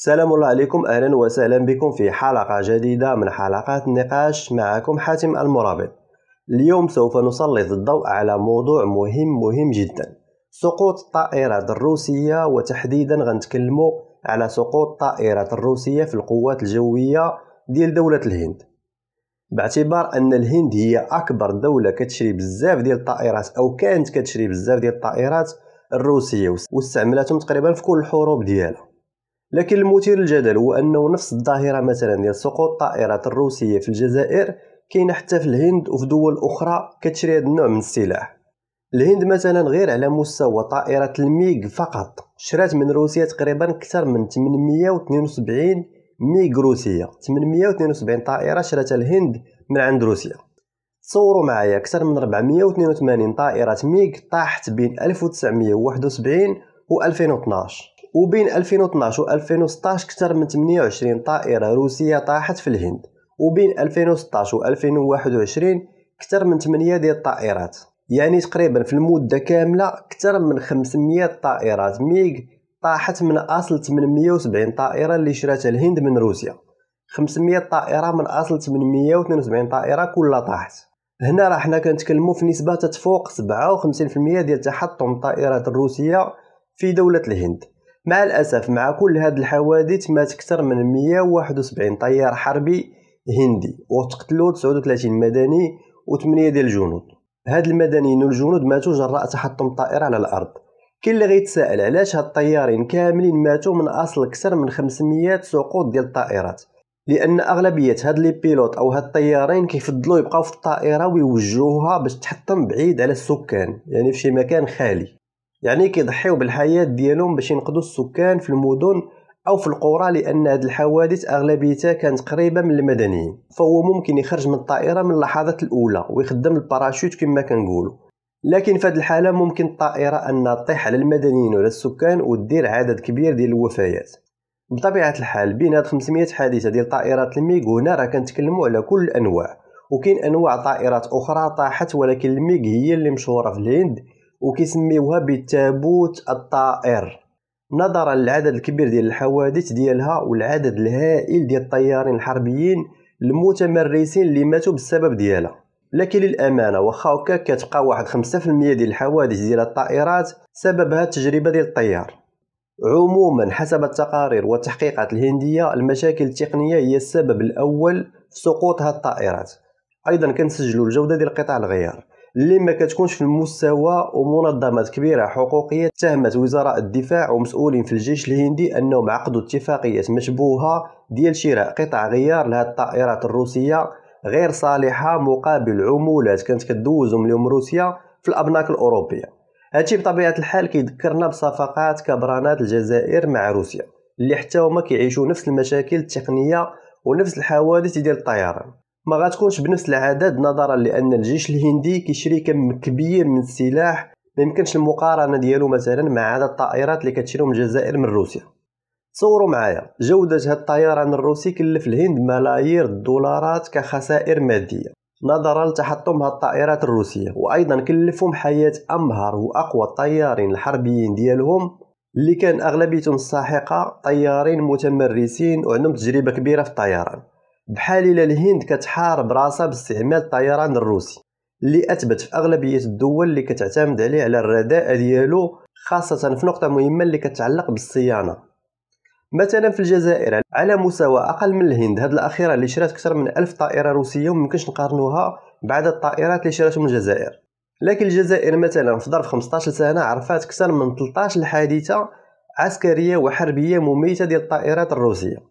السلام الله عليكم اهلا وسهلا بكم في حلقه جديده من حلقات النقاش معكم حاتم المرابط اليوم سوف نسلط الضوء على موضوع مهم مهم جدا سقوط الطائرات الروسيه وتحديدا غنتكلموا على سقوط الطائرات الروسيه في القوات الجويه ديال دوله الهند باعتبار ان الهند هي اكبر دوله كتشري بزاف ديال الطائرات او كانت كتشري بزاف ديال الطائرات الروسيه واستعملتهم تقريبا في كل الحروب ديالها لكن المثير للجدل هو انه نفس الظاهره مثلا ديال سقوط الطائرات الروسيه في الجزائر كاينه حتى في الهند وفي دول اخرى كتشري هذا النوع من السلاح الهند مثلا غير على مستوى طائرة الميغ فقط شرات من روسيا تقريبا أكثر من 872 ميغ روسية 872 طائرة شراتها الهند من عند روسيا تصوروا معايا أكثر من 482 طائرة ميغ طاحت بين 1971 و 2012 وبين 2012 و 2016 أكثر من 28 طائرة روسية طاحت في الهند وبين 2016 و 2021 أكثر من 8 ديال الطائرات يعني تقريبا في المدة كاملة أكثر من 500 طائرات ميغ طاحت من أصل 870 طائرة اللي شراتها الهند من روسيا 500 طائرة من أصل 872 طائرة كلها طاحت هنا راه حنا كنتكلمو في نسبة تتفوق 57% ديال تحطم الطائرات الروسية في دولة الهند مع الأسف مع كل هاد الحوادث مات أكثر من 171 طيار حربي هندي وتقتلوا 39 مدني و8 ديال الجنود هاد المدنيين والجنود ماتوا جراء تحطم الطائرة على الأرض كاين اللي غيتسائل علاش هاد الطيارين كاملين ماتوا من أصل أكثر من 500 سقوط ديال الطائرات لان اغلبيه هاد لي بيلوت او هاد الطيارين كيفضلوا يبقاو في الطائره ويوجهوها باش تحطم بعيد على السكان يعني في شي مكان خالي يعني كيضحيو بالحياة ديالهم باش ينقذوا السكان في المدن أو في القرى لأن هاد الحوادث أغلبيتها كانت قريبة من المدنيين فهو ممكن يخرج من الطائرة من اللحظات الأولى ويخدم الباراشوت كما كنقولوا لكن في هذه الحالة ممكن الطائرة أن تطيح على المدنيين وعلى السكان ودير عدد كبير ديال الوفيات بطبيعة الحال بين هاد 500 حادثة ديال طائرات الميغ هنا راه كنتكلموا على كل الأنواع وكاين أنواع طائرات أخرى طاحت ولكن الميغ هي اللي مشهورة في الهند وكيسميوها بالتابوت الطائر نظرا للعدد الكبير ديال الحوادث ديالها والعدد الهائل ديال الطيارين الحربيين المتمرسين اللي ماتوا بسبب ديالها لكن للامانه واخا هكا كتبقى واحد 5% ديال الحوادث ديال الطائرات سببها التجربه ديال الطيار عموما حسب التقارير والتحقيقات الهنديه المشاكل التقنيه هي السبب الاول في سقوط هاد الطائرات ايضا كنسجلوا الجوده ديال قطع الغيار اللي ما كتكونش في المستوى ومنظمات كبيره حقوقيه اتهمت وزراء الدفاع ومسؤولين في الجيش الهندي انهم عقدوا اتفاقيات مشبوهه ديال شراء قطع غيار لهاد الطائرات الروسيه غير صالحه مقابل عمولات كانت كدوزهم لهم روسيا في الابناك الاوروبيه هادشي بطبيعه الحال كيذكرنا بصفقات كبرانات الجزائر مع روسيا اللي حتى هما كيعيشوا نفس المشاكل التقنيه ونفس الحوادث ديال الطيران ما غتكونش بنفس العدد نظرا لان الجيش الهندي كيشري كم كبير من السلاح ما يمكنش المقارنه ديالو مثلا مع عدد الطائرات اللي كتشريو من الجزائر من روسيا تصوروا معايا جودة هاد الطيران الروسي كلف الهند ملايير الدولارات كخسائر مادية نظرا لتحطم هاد الطائرات الروسية وأيضا كلفهم حياة أمهر وأقوى الطيارين الحربيين ديالهم اللي كان أغلبيتهم الساحقة طيارين متمرسين وعندهم تجربة كبيرة في الطيران بحال إلا الهند كتحارب راسها باستعمال الطيران الروسي اللي أثبت في أغلبية الدول اللي كتعتمد عليه على الرداءة ديالو خاصة في نقطة مهمة اللي كتعلق بالصيانة مثلا في الجزائر على مستوى أقل من الهند هاد الأخيرة اللي شرات أكثر من ألف طائرة روسية وممكنش نقارنوها بعد الطائرات اللي شراتهم الجزائر لكن الجزائر مثلا في ظرف 15 سنة عرفات أكثر من 13 حادثة عسكرية وحربية مميتة ديال الطائرات الروسية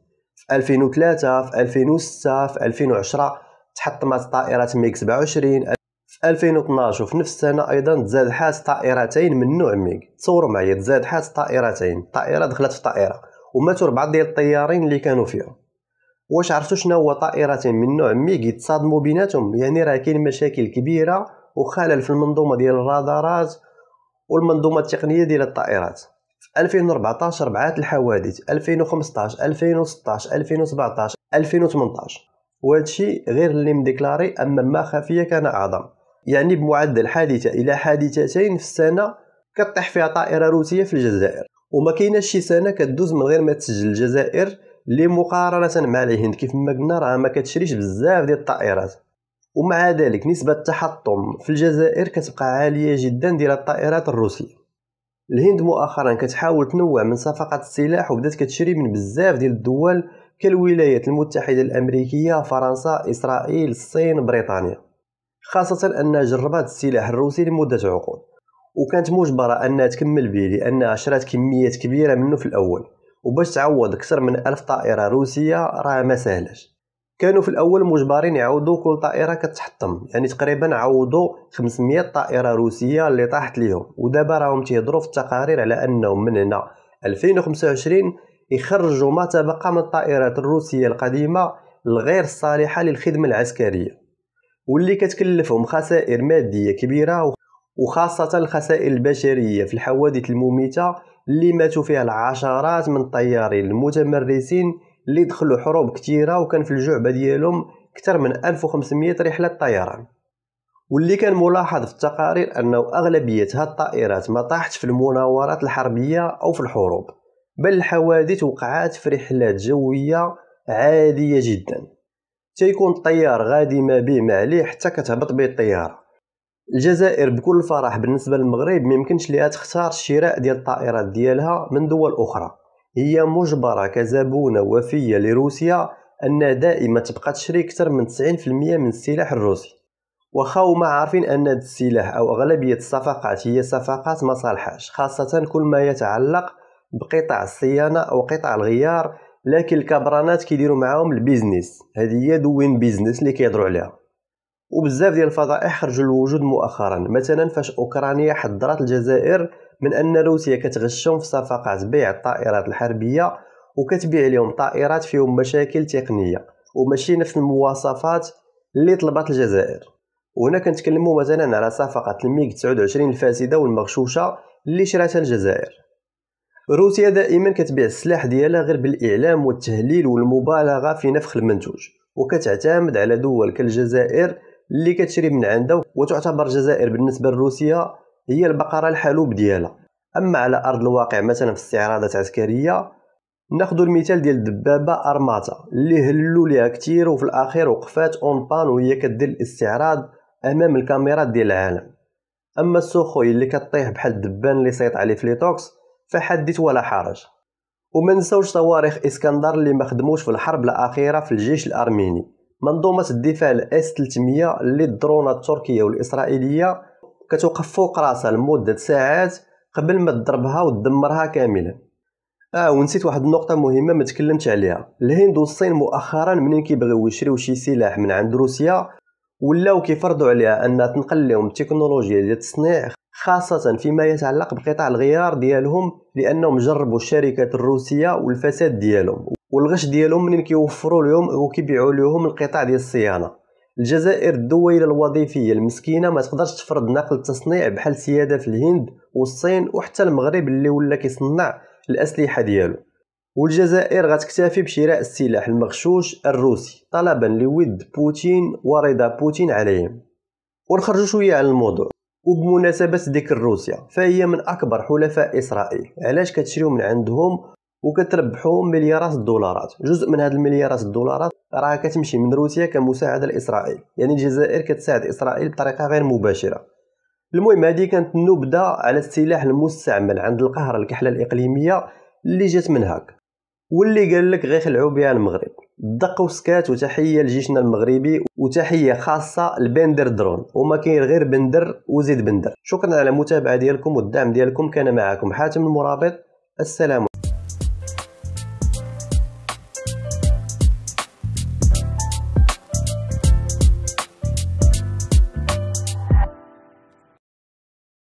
في 2003 في 2006 في 2010 تحطمت طائرة ميغ 27 في 2012 وفي نفس السنة أيضا تزاد حاس طائرتين من نوع ميغ تصوروا معايا تزاد حاس طائرتين طائرة دخلت في طائرة وماتوا ربعه ديال الطيارين اللي كانوا فيها واش عرفتوا شنو هو طائرتين من نوع ميغ يتصادموا بيناتهم يعني راه كاين مشاكل كبيرة وخلل في المنظومة ديال الرادارات والمنظومة التقنية ديال الطائرات 2014 بعات الحوادث 2015 2016 2017 2018 وهذا الشيء غير اللي مديكلاري اما ما خفيه كان اعظم يعني بمعدل حادثه الى حادثتين في السنه كطيح فيها طائره روسيه في الجزائر وما كايناش شي سنه كدوز من غير ما تسجل الجزائر لي مقارنه مع الهند كيف ما قلنا راه ما كتشريش بزاف ديال الطائرات ومع ذلك نسبة التحطم في الجزائر كتبقى عالية جدا ديال الطائرات الروسية الهند مؤخرا كتحاول تنوع من صفقات السلاح وبدات كتشري من بزاف ديال الدول كالولايات المتحدة الأمريكية فرنسا إسرائيل الصين بريطانيا خاصة أنها جربات السلاح الروسي لمدة عقود وكانت مجبرة أنها تكمل به لأنها شرات كميات كبيرة منه في الأول وباش تعوض أكثر من ألف طائرة روسية راه ما سهلش كانوا في الاول مجبرين يعوضوا كل طائره كتحطم يعني تقريبا عوضوا 500 طائره روسيه اللي طاحت ليهم ودابا راهم تيهضروا في التقارير على انهم من هنا 2025 يخرجوا ما تبقى من الطائرات الروسيه القديمه الغير صالحه للخدمه العسكريه واللي كتكلفهم خسائر ماديه كبيره وخاصه الخسائر البشريه في الحوادث المميته اللي ماتوا فيها العشرات من الطيارين المتمرسين اللي دخلوا حروب كثيره وكان في الجعبه ديالهم اكثر من 1500 رحله طيران واللي كان ملاحظ في التقارير انه اغلبيه هاد الطائرات ما طاحت في المناورات الحربيه او في الحروب بل الحوادث وقعات في رحلات جويه عاديه جدا تيكون الطيار غادي ما بيه ما عليه حتى كتهبط به الطياره الجزائر بكل فرح بالنسبه للمغرب ميمكنش ليها تختار شراء ديال الطائرات ديالها من دول اخرى هي مجبرة كزبونة وفية لروسيا أنها دائما تبقى تشري أكثر من 90% من السلاح الروسي واخا هما عارفين أن السلاح أو أغلبية الصفقات هي صفقات مصالحاش خاصة كل ما يتعلق بقطع الصيانة أو قطع الغيار لكن الكبرانات كيديروا معاهم البيزنس هذه هي دوين بيزنس اللي كيدروا عليها وبزاف ديال الفضائح خرجوا للوجود مؤخرا مثلا فاش اوكرانيا حضرت الجزائر من ان روسيا كتغشهم في صفقات بيع الطائرات الحربيه وكتبيع لهم طائرات فيهم مشاكل تقنيه وماشي نفس المواصفات اللي طلبت الجزائر وهنا كنتكلموا مثلا على صفقه الميغ 29 الفاسده والمغشوشه اللي شراتها الجزائر روسيا دائما كتبيع السلاح ديالها غير بالاعلام والتهليل والمبالغه في نفخ المنتوج وكتعتمد على دول كالجزائر اللي كتشري من عنده وتعتبر الجزائر بالنسبه لروسيا هي البقره الحلوب ديالها اما على ارض الواقع مثلا في استعراضات عسكريه ناخذ المثال ديال الدبابه ارماتا اللي هلو ليها كتير وفي الاخير وقفات اون بان وهي كدير الاستعراض امام الكاميرات ديال العالم اما السوخوي اللي كطيح بحال الدبان اللي سيط عليه فليتوكس فحدث ولا حرج وما نساوش صواريخ اسكندر اللي ما خدموش في الحرب الاخيره في الجيش الارميني منظومة الدفاع الاس 300 اللي التركية والإسرائيلية كتوقف فوق راسها لمدة ساعات قبل ما تضربها وتدمرها كاملا اه ونسيت واحد النقطة مهمة ما تكلمتش عليها الهند والصين مؤخرا منين كيبغيو يشريو شي سلاح من عند روسيا ولاو كيفرضوا عليها انها تنقل لهم التكنولوجيا ديال التصنيع خاصة فيما يتعلق بقطاع الغيار ديالهم لأنهم جربوا الشركات الروسية والفساد ديالهم والغش ديالهم منين كيوفروا لهم وكيبيعوا لهم القطاع ديال الصيانه الجزائر الدويله الوظيفيه المسكينه ما تقدرش تفرض نقل التصنيع بحال سياده في الهند والصين وحتى المغرب اللي ولا كيصنع الاسلحه ديالو والجزائر غتكتفي بشراء السلاح المغشوش الروسي طلبا لود بوتين ورضا بوتين عليهم ونخرجوا شويه على الموضوع وبمناسبة ذكر روسيا فهي من أكبر حلفاء إسرائيل علاش كتشريو من عندهم وكتربحوا مليارات الدولارات جزء من هذه المليارات الدولارات راه كتمشي من روسيا كمساعده لاسرائيل يعني الجزائر كتساعد اسرائيل بطريقه غير مباشره المهم هذه كانت نبذه على السلاح المستعمل عند القهر الكحله الاقليميه اللي جات من هاك واللي قال لك خلعوا بها المغرب دق وسكات وتحيه لجيشنا المغربي وتحيه خاصه لبندر درون وما كاين غير بندر وزيد بندر شكرا على المتابعه ديالكم والدعم ديالكم كان معكم حاتم المرابط السلام